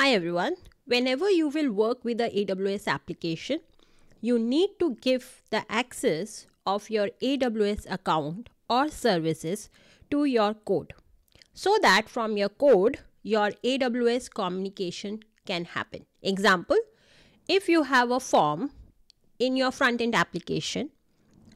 Hi everyone. Whenever you will work with the AWS application, you need to give the access of your AWS account or services to your code so that from your code, your AWS communication can happen. Example, if you have a form in your front-end application,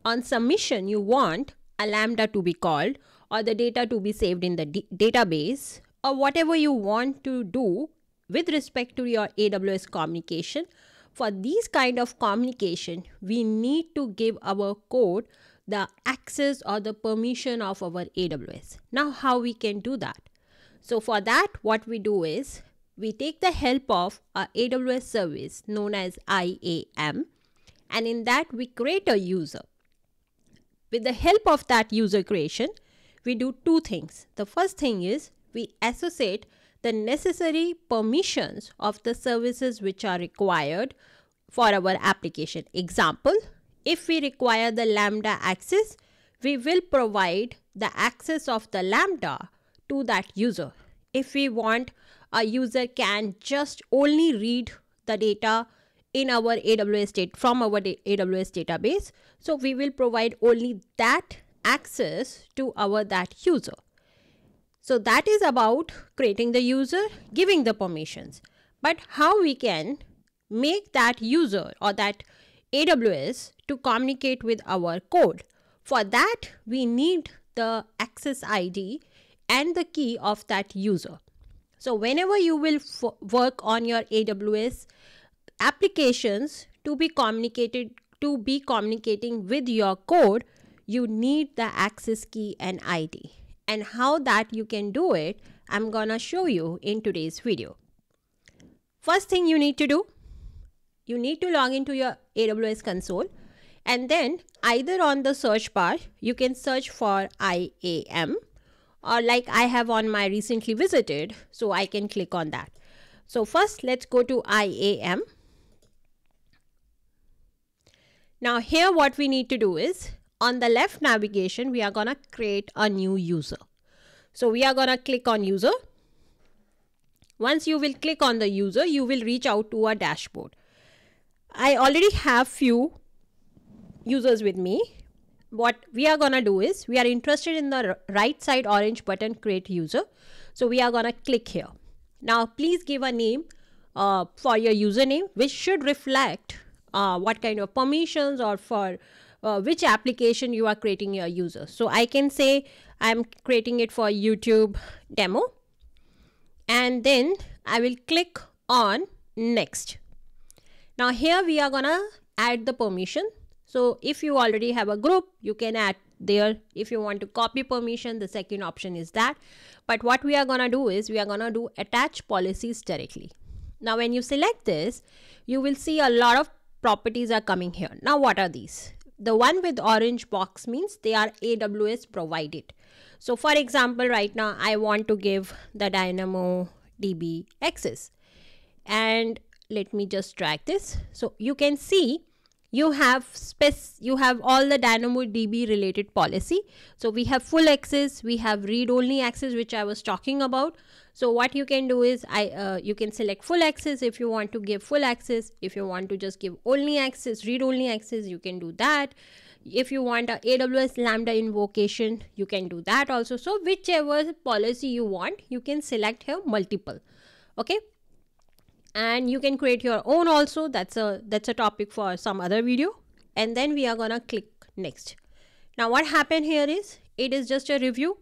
on submission you want a Lambda to be called or the data to be saved in the database or whatever you want to do with respect to your AWS communication. For these kind of communication, we need to give our code the access or the permission of our AWS. Now how we can do that? So for that, what we do is we take the help of our AWS service known as IAM and in that we create a user. With the help of that user creation, we do two things. The first thing is we associate the necessary permissions of the services which are required for our application. Example, if we require the lambda access, we will provide the access of the lambda to that user. If we want a user can just only read the data in our AWS state from our AWS database. So we will provide only that access to our that user. So that is about creating the user, giving the permissions. But how we can make that user or that AWS to communicate with our code. For that, we need the access ID and the key of that user. So whenever you will work on your AWS applications to be communicated to be communicating with your code, you need the access key and ID and how that you can do it I'm gonna show you in today's video. First thing you need to do, you need to log into your AWS console and then either on the search bar you can search for IAM or like I have on my recently visited so I can click on that. So first let's go to IAM. Now here what we need to do is on the left navigation, we are going to create a new user. So we are going to click on user. Once you will click on the user, you will reach out to a dashboard. I already have few users with me. What we are going to do is we are interested in the right side orange button create user. So we are going to click here. Now, please give a name uh, for your username, which should reflect uh, what kind of permissions or for uh, which application you are creating your user. So I can say I'm creating it for YouTube demo and then I will click on next. Now here we are gonna add the permission. So if you already have a group, you can add there. If you want to copy permission, the second option is that. But what we are gonna do is we are gonna do attach policies directly. Now when you select this, you will see a lot of properties are coming here. Now what are these? The one with orange box means they are AWS provided. So for example, right now I want to give the Dynamo DB access and let me just drag this. So you can see you have spec you have all the dynamodb related policy so we have full access we have read only access which i was talking about so what you can do is i uh, you can select full access if you want to give full access if you want to just give only access read only access you can do that if you want a aws lambda invocation you can do that also so whichever policy you want you can select here multiple okay and you can create your own also that's a that's a topic for some other video and then we are gonna click next now what happened here is it is just a review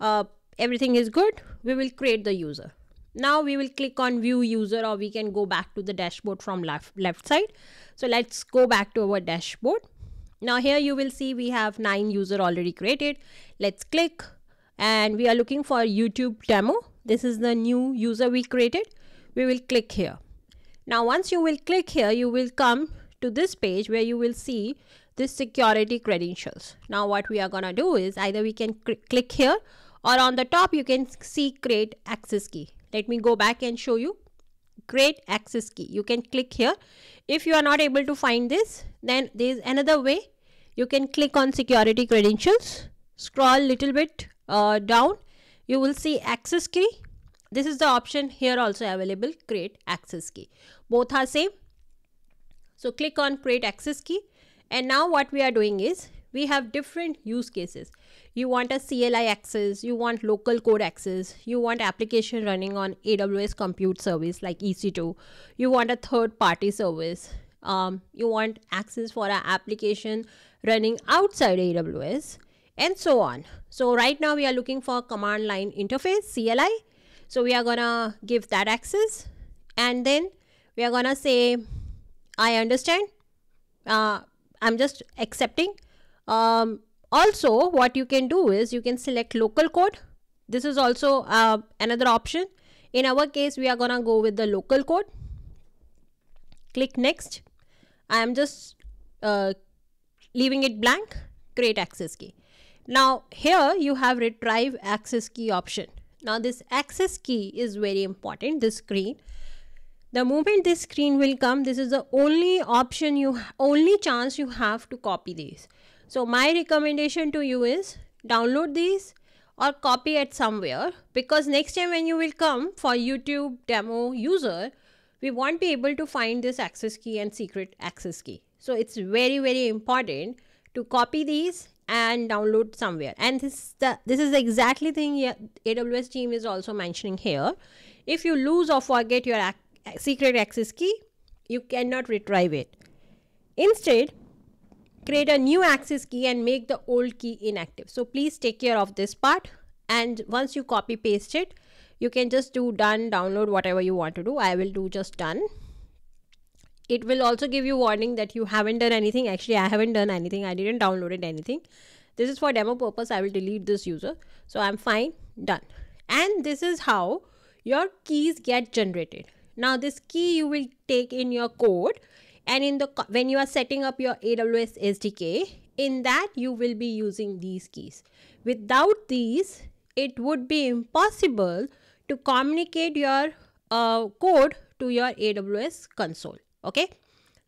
uh, everything is good we will create the user now we will click on view user or we can go back to the dashboard from left left side so let's go back to our dashboard now here you will see we have nine user already created let's click and we are looking for youtube demo this is the new user we created we will click here. Now once you will click here, you will come to this page where you will see this security credentials. Now what we are gonna do is either we can click here or on the top you can see create access key. Let me go back and show you create access key. You can click here. If you are not able to find this, then there is another way. You can click on security credentials, scroll little bit uh, down. You will see access key this is the option here also available create access key. Both are same. So click on create access key. And now what we are doing is we have different use cases. You want a CLI access, you want local code access, you want application running on AWS compute service like EC2, you want a third party service, um, you want access for an application running outside AWS and so on. So right now we are looking for command line interface CLI so we are gonna give that access and then we are gonna say, I understand. Uh, I'm just accepting. Um, also, what you can do is you can select local code. This is also uh, another option. In our case, we are gonna go with the local code. Click next. I am just uh, leaving it blank, create access key. Now here you have retrieve access key option. Now this access key is very important, this screen. The moment this screen will come, this is the only option you, only chance you have to copy these. So my recommendation to you is download these or copy it somewhere because next time when you will come for YouTube demo user, we won't be able to find this access key and secret access key. So it's very, very important to copy these and download somewhere and this the, this is exactly thing aws team is also mentioning here if you lose or forget your ac secret access key you cannot retrieve it instead create a new access key and make the old key inactive so please take care of this part and once you copy paste it you can just do done download whatever you want to do i will do just done it will also give you warning that you haven't done anything actually i haven't done anything i didn't downloaded anything this is for demo purpose i will delete this user so i'm fine done and this is how your keys get generated now this key you will take in your code and in the when you are setting up your aws sdk in that you will be using these keys without these it would be impossible to communicate your uh, code to your aws console okay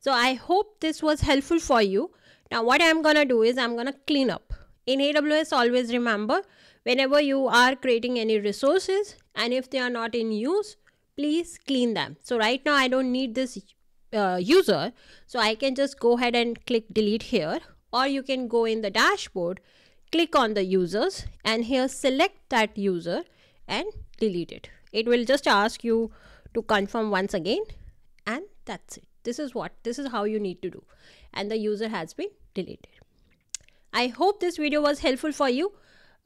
so i hope this was helpful for you now what i'm gonna do is i'm gonna clean up in aws always remember whenever you are creating any resources and if they are not in use please clean them so right now i don't need this uh, user so i can just go ahead and click delete here or you can go in the dashboard click on the users and here select that user and delete it it will just ask you to confirm once again that's it this is what this is how you need to do and the user has been deleted i hope this video was helpful for you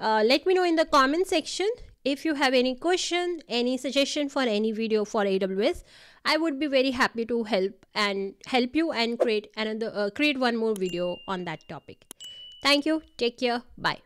uh, let me know in the comment section if you have any question any suggestion for any video for aws i would be very happy to help and help you and create another uh, create one more video on that topic thank you take care bye